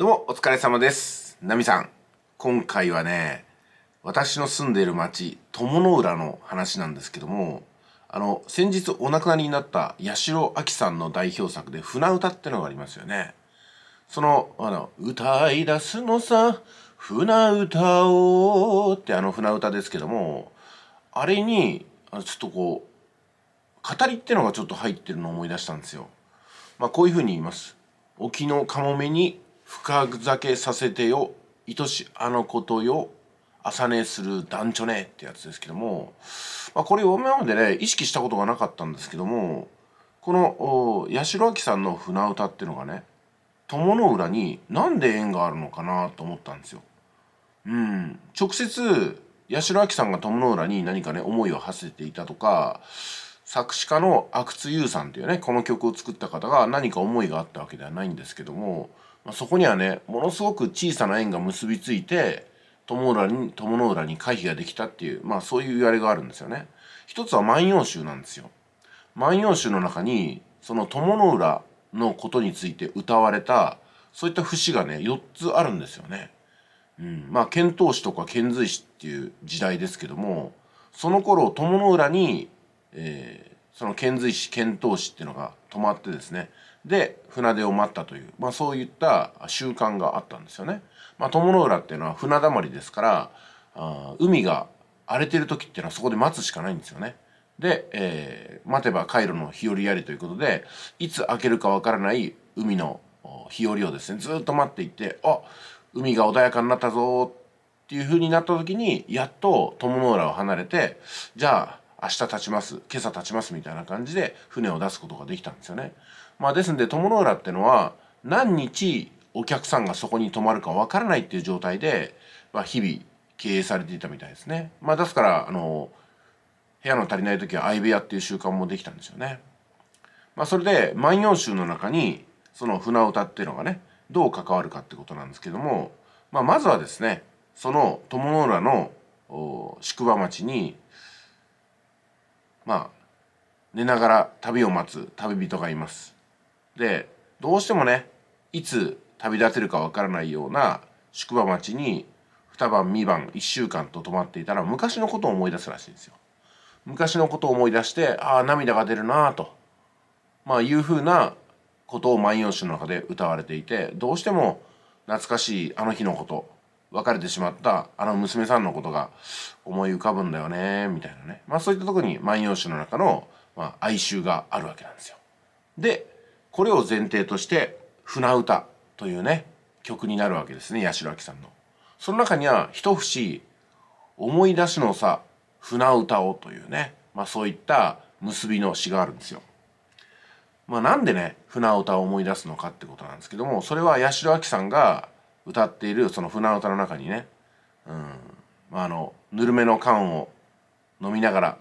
どうもお疲れ様です。ナミさん。今回はね、私の住んでいる町、友の浦の話なんですけども、あの、先日お亡くなりになった八代亜紀さんの代表作で船歌ってのがありますよね。その、あの、歌い出すのさ、船歌をってあの船歌ですけども、あれに、あちょっとこう、語りってのがちょっと入ってるのを思い出したんですよ。まあこういうふうに言います。沖のカモメに深酒させてよ愛しあのことよ朝寝する男女ねってやつですけども、まあ、これ今までね意識したことがなかったんですけどもこの八代亜紀さんの船歌っていうのがね友の浦に何で縁があるのかなと思ったんですよ。うん、直接八代亜紀さんが友の浦に何かね思いを馳せていたとか作詞家の阿久津優さんっていうねこの曲を作った方が何か思いがあったわけではないんですけども、まあ、そこにはねものすごく小さな縁が結びついて友浦に友の浦に回避ができたっていう、まあ、そういう言われがあるんですよね。一つは万葉集なんですよ。万葉集の中にその友の浦のことについて歌われたそういった節がね4つあるんですよね。うん、まあ遣唐使とか遣隋使っていう時代ですけどもその頃友の浦に、えその遣隋使遣唐使っていうのが止まってですねで船出を待ったという、まあ、そういった習慣があったんですよね。まあ、友の浦っていうのは船だまりですからあ海が荒れてる時っていうのはそこで待つしかないんですよね。で、えー、待てばカイロの日和やりということでいつ開けるかわからない海の日和をですねずっと待っていてあ海が穏やかになったぞっていう風になった時にやっと友の浦を離れてじゃあ明日立ちます今朝立ちますみたいな感じで船を出すことができたんですよね。まあ、ですんで鞆の浦ってのは何日お客さんがそこに泊まるかわからないっていう状態で、まあ、日々経営されていたみたいですね。まあ、ですからあの部屋の足りない時は相部屋っていう習慣もできたんですよね。まあ、それで「万葉集」の中にその船歌っていうのがねどう関わるかってことなんですけども、まあ、まずはですねその友の浦の宿場町にまあ寝ながら旅を待つ旅人がいますでどうしてもねいつ旅立てるかわからないような宿場町に2晩2晩1週間と泊まっていたら昔のことを思い出すらしいんですよ。昔のことを思い出してああ涙が出るなと、まあ、いうふうなことを「万葉集」の中で歌われていてどうしても懐かしいあの日のこと別れてしまったあの娘さんのことが思い浮かぶんだよねみたいなねまあそういったとこに「万葉集」の中の、まあ、哀愁があるわけなんですよ。でこれを前提として「船歌」というね曲になるわけですね八代亜紀さんの。その中には「一節思い出しのさ船歌を」というね、まあ、そういった結びの詩があるんですよ。まあ、なんでね船歌を思い出すのかってことなんですけどもそれは八代亜紀さんが「歌っているその船歌の中にね、うんまあ、あのぬるめの缶を飲みながら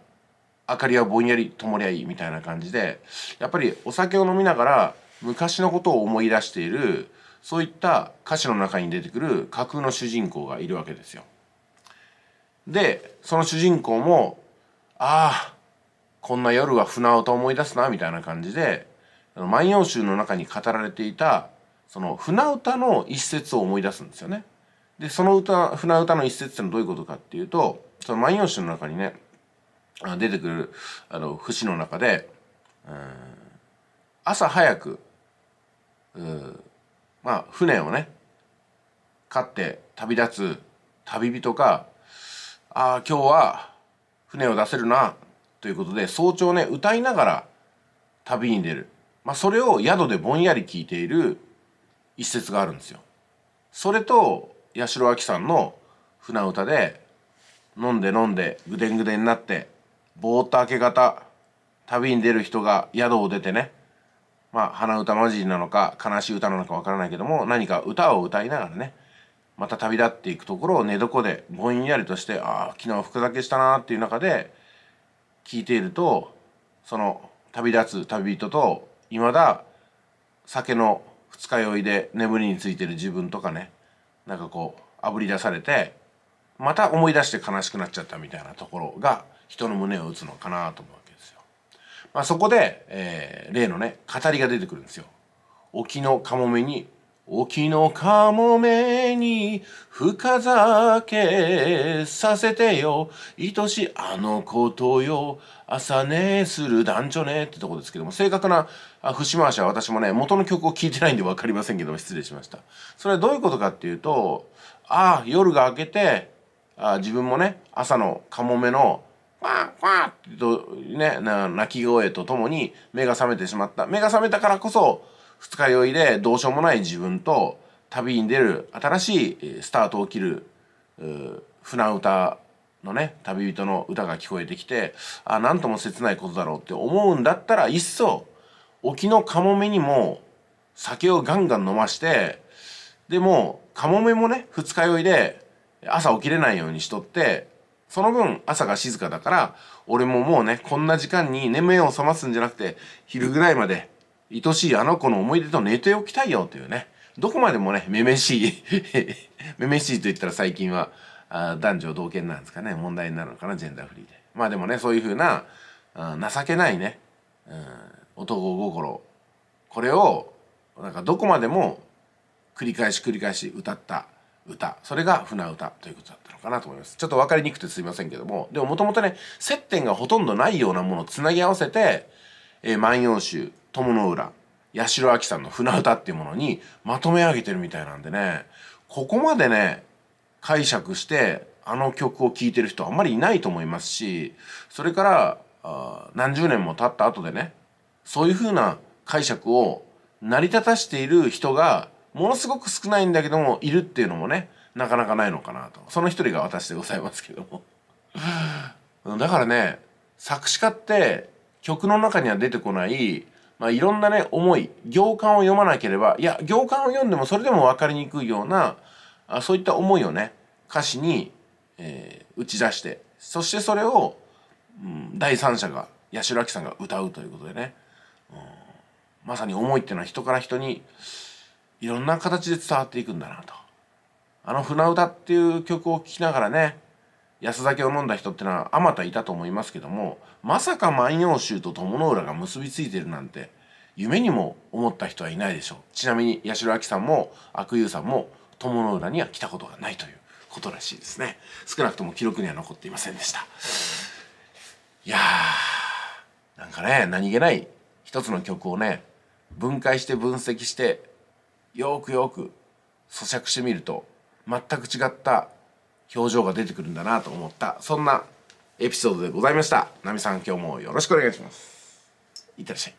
明かりはぼんやりともりゃいいみたいな感じでやっぱりお酒を飲みながら昔のことを思い出しているそういった歌詞の中に出てくる架空の主人公がいるわけですよ。でその主人公も「ああこんな夜は船歌思い出すな」みたいな感じで「万葉集」の中に語られていたその船歌の一節を思い出すんですよね。でその歌船歌の一節ってのはどういうことかっていうとその「万葉集」の中にね出てくるあの節の中で、朝早く、まあ船をね飼って旅立つ旅人か「ああ今日は船を出せるな」ということで早朝ね歌いながら旅に出る、まあ、それを宿でぼんやり聞いている一節があるんですよ。それと八代亜紀さんの船歌で飲んで飲んでぐでんぐでんになってぼーっと明け方旅に出る人が宿を出てねまあ鼻歌混じりなのか悲しい歌なのかわからないけども何か歌を歌いながらねまた旅立っていくところを寝床でぼんやりとしてああ昨日服だけしたなっていう中で聞いているとその旅立つ旅人といまだ酒の二日酔いで眠りについてる自分とかねなんかこうあぶり出されてまた思い出して悲しくなっちゃったみたいなところが人の胸を打つのかなと思うわけですよ。まあ、そこで、えー、例のね語りが出てくるんですよ。沖のカモメに沖のカモメに深酒させてよ愛しあのことよ朝寝する男女ねってとこですけども正確な節回しは私もね元の曲を聴いてないんで分かりませんけども失礼しましたそれはどういうことかっていうとああ夜が明けてあ自分もね朝のカモメのわーわーとね、鳴き声とともに目が覚めてしまった。目が覚めたからこそ、二日酔いでどうしようもない自分と旅に出る新しいスタートを切る船歌のね旅人の歌が聞こえてきてあなんとも切ないことだろうって思うんだったらいっそ沖のカモメにも酒をガンガン飲ましてでもカモメもね二日酔いで朝起きれないようにしとってその分朝が静かだから俺ももうねこんな時間に眠目を覚ますんじゃなくて昼ぐらいまで愛しいあの子の思い出と寝ておきたいよというね、どこまでもね、めめしい めめしいと言ったら最近は、あ男女同権なんですかね、問題になるのかな、ジェンダーフリーで。まあでもね、そういうふうな、情けないね、うん、男心、これを、なんかどこまでも繰り返し繰り返し歌った歌、それが船歌ということだったのかなと思います。ちょっと分かりにくくてすいませんけども、でももともとね、接点がほとんどないようなものをつなぎ合わせて、えー、万葉集、友の浦、八代亜紀さんの船歌っていうものにまとめ上げてるみたいなんでね、ここまでね、解釈してあの曲を聴いてる人あんまりいないと思いますし、それからあ何十年も経った後でね、そういうふうな解釈を成り立たしている人がものすごく少ないんだけどもいるっていうのもねなかなかないのかなとその一人が私でございますけども だからね作詞家って曲の中には出てこない、まあ、いろんなね思い行間を読まなければいや行間を読んでもそれでも分かりにくいようなあそういった思いをね歌詞に、えー、打ち出してそしてそれを、うん、第三者が八代亜紀さんが歌うということでね、うん、まさに思いっていうのは人から人にいろんな形で伝わっていくんだなと。あの「船歌」っていう曲を聴きながらね安酒を飲んだ人ってのはあまたいたと思いますけどもまさか「万葉集」と「鞆の浦」が結びついてるなんて夢にも思った人はいないでしょうちなみに八代亜紀さんも悪友さんも鞆の浦には来たことがないということらしいですね少なくとも記録には残っていませんでしたいやーなんかね何気ない一つの曲をね分解して分析してよくよく咀嚼してみると全く違った表情が出てくるんだなと思ったそんなエピソードでございましたナミさん今日もよろしくお願いしますいってらっしゃい